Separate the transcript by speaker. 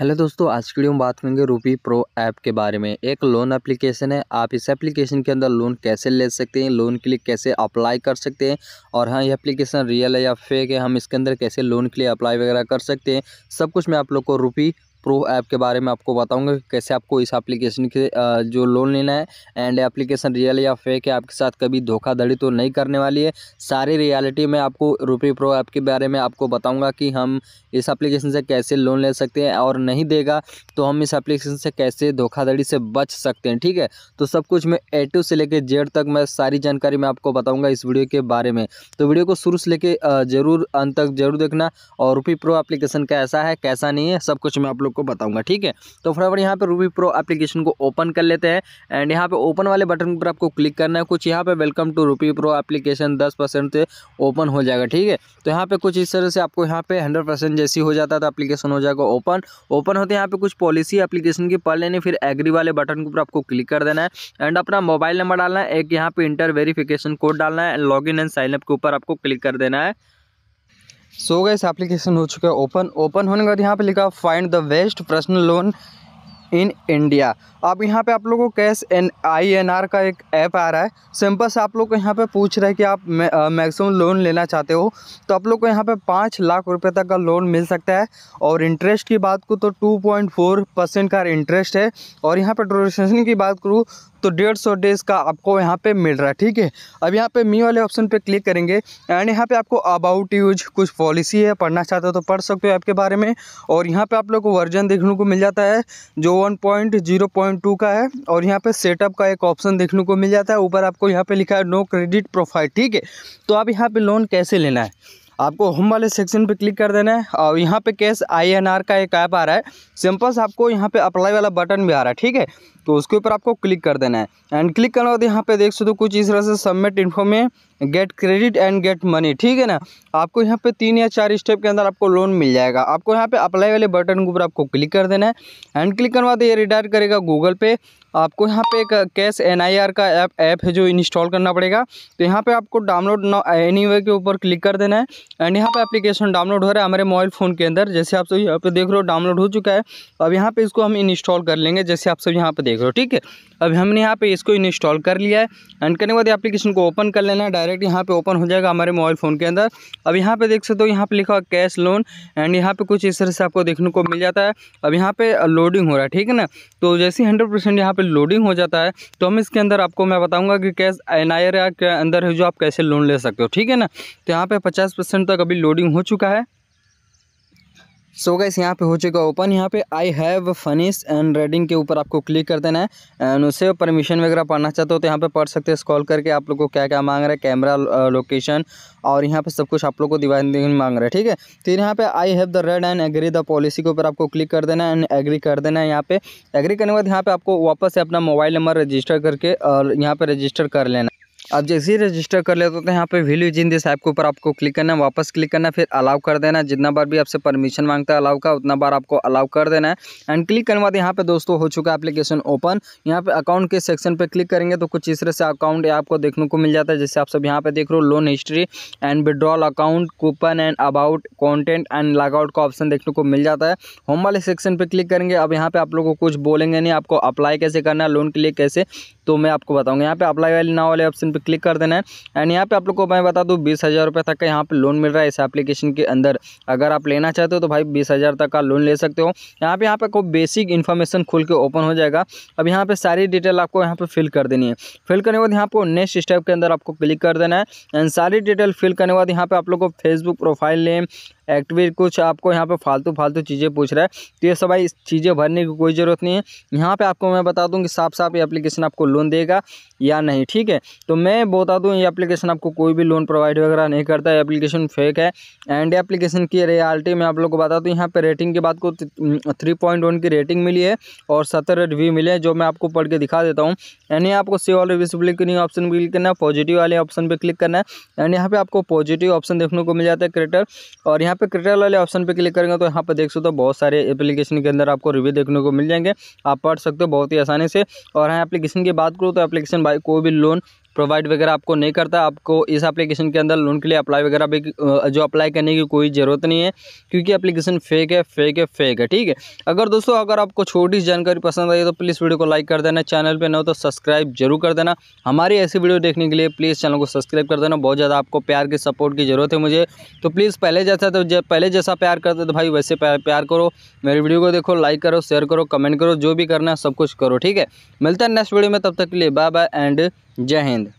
Speaker 1: hello दोस्तों आज की वीडियो में बात करेंगे रूपी प्रो ऐप के बारे में एक लोन एप्लीकेशन है आप इस एप्लीकेशन के अंदर लोन कैसे ले सकते हैं लोन के लिए कैसे अप्लाई कर सकते हैं और हाँ ये एप्लीकेशन रियल है या फेक है हम इसके अंदर कैसे लोन के लिए अप्लाई वगैरह कर सकते हैं सब कुछ मैं आप लोग को रूपी प्रो ऐप के बारे में आपको बताऊंगा कि कैसे आपको इस एप्लीकेशन के जो लोन लेना है एंड एप्लीकेशन रियल या फेक है आपके साथ कभी धोखाधड़ी तो नहीं करने वाली है सारी रियलिटी में आपको रुपी प्रो ऐप के बारे में आपको बताऊँगा कि हम इस एप्लीकेशन से कैसे लोन ले सकते हैं और नहीं देगा तो हम इस एप्लीकेशन से कैसे धोखाधड़ी से बच सकते हैं ठीक है तो सब कुछ मैं ए टू से लेकर जेड तक मैं सारी जानकारी मैं आपको बताऊँगा इस वीडियो के बारे में तो वीडियो को शुरू से लेकर ज़रूर अंत तक जरूर देखना और रूपी प्रो एप्लीकेशन कैसा है कैसा नहीं है सब कुछ मैं आप लोग आपको बताऊंगा ठीक है तो फटाफट यहाँ पे रूबी प्रो एप्लीकेशन को ओपन कर लेते हैं एंड यहाँ पे ओपन वाले बटन पर आपको क्लिक करना है कुछ यहाँ पे welcome to Rupee Pro application दस परसेंट ओपन हो जाएगा ठीक है तो यहाँ पे कुछ इस तरह से आपको यहाँ पे हंड्रेड परसेंट जैसी हो जाता था एप्लीकेशन तो हो जाएगा ओपन ओपन होते यहाँ पे कुछ पॉलिसी एप्लीकेशन की पढ़ लेनी फिर एग्री वाले बटन के ऊपर आपको क्लिक कर देना है एंड अपना मोबाइल नंबर डालना है एक यहाँ पे इंटर वेरीफिकेशन कोड डालना है log in and sign up के ऊपर आपको क्लिक कर देना है सो गए एप्लीकेशन हो चुका है ओपन ओपन होने के बाद यहाँ पे लिखा find the best personal loan in India अब यहाँ पे आप लोगों को cash N I N R का एक ऐप आ रहा है सिंपल से आप लोग को यहाँ पे पूछ रहे हैं कि आप मैक्सिमम लोन लेना चाहते हो तो आप लोग को यहाँ पे पाँच लाख रुपए तक का लोन मिल सकता है और इंटरेस्ट की बात को तो टू पॉइंट फोर परसेंट का इंटरेस्ट है और यहाँ पे ड्यूरेशन की बात करूँ तो डेढ़ सौ डेज़ का आपको यहाँ पे मिल रहा है ठीक है अब यहाँ पे मी वाले ऑप्शन पे क्लिक करेंगे एंड यहाँ पे आपको अबाउट यूज कुछ पॉलिसी है पढ़ना चाहते हो तो पढ़ सकते हो ऐप के बारे में और यहाँ पे आप लोग को वर्जन देखने को मिल जाता है जो one point zero point two का है और यहाँ पर सेटअप का एक ऑप्शन देखने को मिल जाता है ऊपर आपको यहाँ पर लिखा है नो क्रेडिट प्रोफाइल ठीक है तो आप यहाँ पर लोन कैसे लेना है आपको होम वाले सेक्शन पे क्लिक कर देना है और यहाँ पे कैश आईएनआर का एक ऐप आ रहा है सिंपल से आपको यहाँ पे अप्लाई वाला बटन भी आ रहा है ठीक है तो उसके ऊपर आपको क्लिक कर देना है एंड क्लिक करने के बाद यहाँ पे देख सकते हो कुछ इस तरह से सबमिट इन्फो में get credit and get money ठीक है ना आपको यहाँ पे तीन या चार स्टेप के अंदर आपको लोन मिल जाएगा आपको यहाँ पे अप्लाई वाले बटन के ऊपर आपको क्लिक कर देना है एंड क्लिक करने के बाद ये रिटायर करेगा गूगल पे आपको यहाँ पे एक कैश एन आई आर का ऐप ऐप है जो इंस्टॉल करना पड़ेगा तो यहाँ पे आपको डाउनलोड एनी वे के ऊपर क्लिक कर देना है एंड यहाँ पे एप्लीकेशन डाउनलोड हो रहा है हमारे मोबाइल फ़ोन के अंदर जैसे आप सब यहाँ पे देख रहे हो डाउनलोड हो चुका है अब यहाँ पे इसको हम इंस्टॉल कर लेंगे जैसे आप सब यहाँ पे देख देख रहे हो ठीक है अब हमने यहाँ पे इसको इंस्टॉल कर लिया है एंड करने के बाद एप्लीकेशन को ओपन कर लेना है डायरेक्ट यहाँ पे ओपन हो जाएगा हमारे मोबाइल फ़ोन के अंदर अब यहाँ पे देख सकते हो यहाँ पे लिखा हुआ कैश लोन एंड यहाँ पे कुछ इस तरह से आपको देखने को मिल जाता है अब यहाँ पे लोडिंग हो रहा है ठीक है ना तो जैसे हंड्रेड परसेंट यहाँ पर लोडिंग हो जाता है तो हम इसके अंदर आपको मैं बताऊँगा कि कैश एन के अंदर है जो आप कैसे लोन ले सकते हो ठीक है ना तो यहाँ पर पचास तक अभी लोडिंग हो चुका है सो so गैस यहाँ पे हो चुका ओपन यहाँ पे आई हैव फनीस एंड रेडिंग के ऊपर आपको क्लिक कर देना है एंड उससे परमिशन वगैरह पढ़ना चाहते हो तो यहाँ पे पढ़ सकते हैं स्कॉल करके आप लोग को क्या क्या मांग रहा है कैमरा लोकेशन और यहाँ पे सब कुछ आप लोग को दिवाइन मांग रहा है ठीक है फिर तो यहाँ पे I have the read and agree the policy के ऊपर आपको क्लिक कर देना है एंड एग्री कर देना है यहाँ पे एग्री करने के बाद यहाँ पे आपको वापस से अपना मोबाइल नंबर रजिस्टर करके और यहाँ पर रजिस्टर कर लेना आप जैसे ही रजिस्टर कर लेते हैं तो यहाँ पे वैल्यू जिन दिस ऐप के ऊपर आपको क्लिक करना है वापस क्लिक करना है फिर अलाउ कर देना है जितना बार भी आपसे परमिशन मांगता है अलाउ का उतना बार आपको अलाउ कर देना है एंड क्लिक करने बाद यहाँ पे दोस्तों हो चुका है एप्लीकेशन ओपन यहाँ पे अकाउंट के सेक्शन पे क्लिक करेंगे तो कुछ इस तरह से अकाउंट आपको देखने को मिल जाता है जैसे आप सब यहाँ पे देख रहे हो loan history and withdrawal account coupon and about content and logout का ऑप्शन देखने को मिल जाता है होम वाले सेक्शन पर क्लिक करेंगे अब यहाँ पे आप लोग को कुछ बोलेंगे नहीं आपको अप्लाई कैसे करना है लोन के लिए कैसे तो मैं आपको बताऊँगा यहाँ पे अप्लाई वाली ना वाले ऑप्शन पर क्लिक कर देना है एंड यहाँ पे आप लोग को मैं बता दूँ बीस हज़ार रुपये तक का यहाँ पे लोन मिल रहा है इस एप्लीकेशन के अंदर अगर आप लेना चाहते हो तो भाई बीस हज़ार तक का लोन ले सकते हो यहाँ पर यहाँ पर कोई बेसिक इन्फॉर्मेशन खुल के ओपन हो जाएगा अब यहाँ पर सारी डिटेल आपको यहाँ पर फिल कर देनी है फिल करने के बाद यहाँ पर नेक्स्ट स्टेप के अंदर आपको क्लिक कर देना है एंड सारी डिटेल फिल करने के बाद यहाँ पर आप लोग को फेसबुक प्रोफाइल नेम एक्ट भी कुछ आपको यहाँ पे फालतू फालतू चीज़ें पूछ रहा है तो ये सब भाई चीज़ें भरने की कोई ज़रूरत नहीं है यहाँ पे आपको मैं बता दूँ कि साफ साफ ये एप्लीकेशन आपको लोन देगा या नहीं ठीक है तो मैं बता दूँ ये एप्लीकेशन आपको कोई भी लोन प्रोवाइड वगैरह नहीं करता है एप्लीकेशन फेक है एंड एप्लीकेशन की रियालिटी मैं आप लोग को बता दूँ यहाँ पर रेटिंग की बात को थ्री की रेटिंग मिली है और सत्तर रिव्यू मिले हैं जो मैं आपको पढ़ के दिखा देता हूँ यानी आपको see all review click new option click करना है पॉजिटिव वाले ऑप्शन पर क्लिक करना है एंड यहाँ पर आपको पॉजिटिव ऑप्शन देखने को मिल जाता है क्रेटर और यहाँ यहाँ पे क्रिटेरियल वाले ऑप्शन पे क्लिक करेंगे तो यहाँ पे देख सकते हो बहुत सारे एप्लीकेशन के अंदर आपको रिव्यू देखने को मिल जाएंगे आप पढ़ सकते हो बहुत ही आसानी से और यहाँ एप्लीकेशन की बात करूँ तो एप्लीकेशन बाई कोई भी लोन प्रोवाइड वगैरह आपको नहीं करता आपको इस एप्लीकेशन के अंदर लोन के लिए अप्लाई वगैरह भी जो अप्लाई करने की कोई ज़रूरत नहीं है क्योंकि एप्लीकेशन फेक है फेक है फेक है ठीक है अगर दोस्तों अगर आपको छोटी सी जानकारी पसंद आई तो प्लीज़ वीडियो को लाइक कर देना चैनल पर न हो तो सब्सक्राइब जरूर कर देना हमारी ऐसी वीडियो देखने के लिए प्लीज़ चैनल को सब्सक्राइब कर देना बहुत ज़्यादा आपको प्यार के सपोर्ट की ज़रूरत है मुझे तो प्लीज़ पहले जैसा तो पहले जैसा प्यार करते तो भाई वैसे प्यार करो मेरी वीडियो को देखो लाइक करो शेयर करो कमेंट करो जो भी करना है सब कुछ करो ठीक है मिलता है नेक्स्ट वीडियो में तब तक के लिए बाय बाय एंड जय हिंद